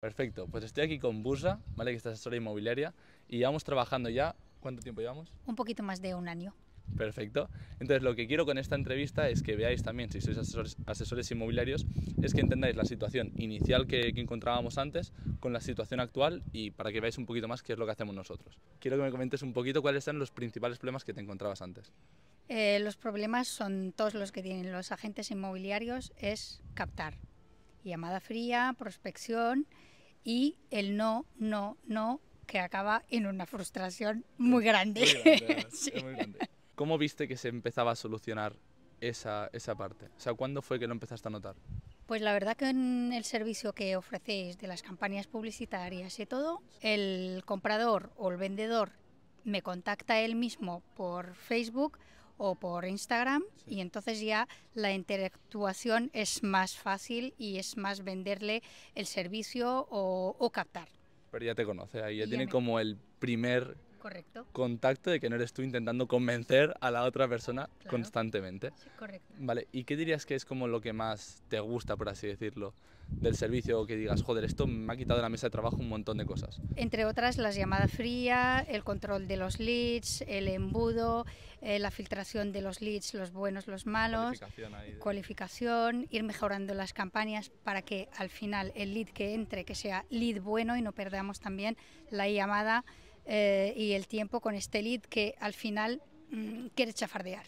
Perfecto, pues estoy aquí con Bursa, ¿vale? que es asesora inmobiliaria, y vamos trabajando ya, ¿cuánto tiempo llevamos? Un poquito más de un año. Perfecto. Entonces lo que quiero con esta entrevista es que veáis también, si sois asesores, inmobiliarios, es que entendáis la situación inicial que, encontrábamos antes con la situación actual y para que veáis un poquito más qué es lo que hacemos nosotros. Quiero que me comentes un poquito cuáles eran los principales problemas que te encontrabas antes. Eh, los problemas son todos los que tienen los agentes inmobiliarios, es captar. Llamada fría, prospección y el no, no, no, que acaba en una frustración muy grande. ¿Cómo viste que se empezaba a solucionar esa, esa parte? O sea, ¿cuándo fue que lo empezaste a notar? Pues la verdad que en el servicio que ofrecéis de las campañas publicitarias y todo, el comprador o el vendedor me contacta él mismo por Facebook o por Instagram y entonces ya la interactuación es más fácil y es más venderle el servicio o, captar. Pero ya te conoce, ahí ya, tiene como el primer Correcto. Contacto de que no eres tú intentando convencer a la otra persona constantemente. Sí, correcto. Vale, ¿y qué dirías que es como lo que más te gusta, por así decirlo, del servicio? Que digas, joder, esto me ha quitado de la mesa de trabajo un montón de cosas. Entre otras, las llamadas frías, el control de los leads, el embudo, eh, la filtración de los leads, los buenos, los malos, cualificación, ir mejorando las campañas para que al final el lead que entre, que sea lead bueno y no perdamos también la llamada eh, y el tiempo con este lead que al final mm, quiere chafardear.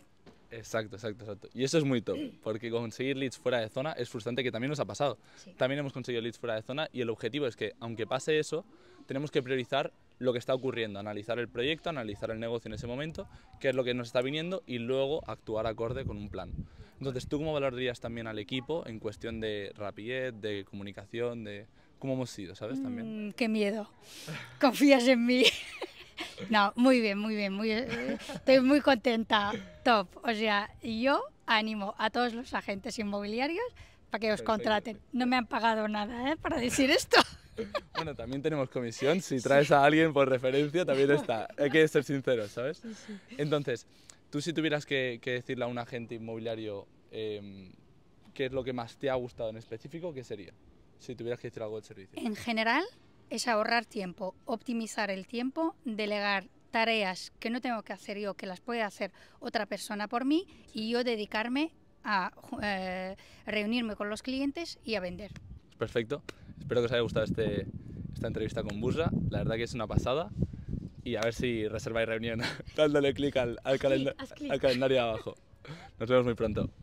Exacto, exacto, exacto. Y eso es muy top, porque conseguir leads fuera de zona es frustrante que también nos ha pasado. También hemos conseguido leads fuera de zona y el objetivo es que, aunque pase eso, tenemos que priorizar lo que está ocurriendo, analizar el proyecto, analizar el negocio en ese momento, qué es lo que nos está viniendo y luego actuar acorde con un plan. Entonces, ¿tú cómo valorarías también al equipo en cuestión de rapidez, de comunicación, de cómo hemos sido, ¿sabes? También. Mm, qué miedo. Confías en mí. no, muy bien, muy bien. Muy, estoy muy contenta. Top. O sea, yo animo a todos los agentes inmobiliarios para que os contraten. No me han pagado nada ¿eh? para decir esto. Bueno, también tenemos comisión. Si traes a alguien por referencia, también está. Hay que ser sincero, ¿sabes? Entonces, tú si tuvieras que, decirle a un agente inmobiliario em, qué es lo que más te ha gustado en específico, ¿qué sería? si tuvieras que decir algo del servicio? En general, es ahorrar tiempo, optimizar el tiempo, delegar tareas que no tengo que hacer yo, que las puede hacer otra persona por mí y yo dedicarme a eh, reunirme con los clientes y a vender. Perfecto. Espero que os haya gustado este, esta entrevista con Bursa. La verdad que es una pasada. Y a ver si reserváis reunión dándole clic al, al, al calendario abajo. Nos vemos muy pronto.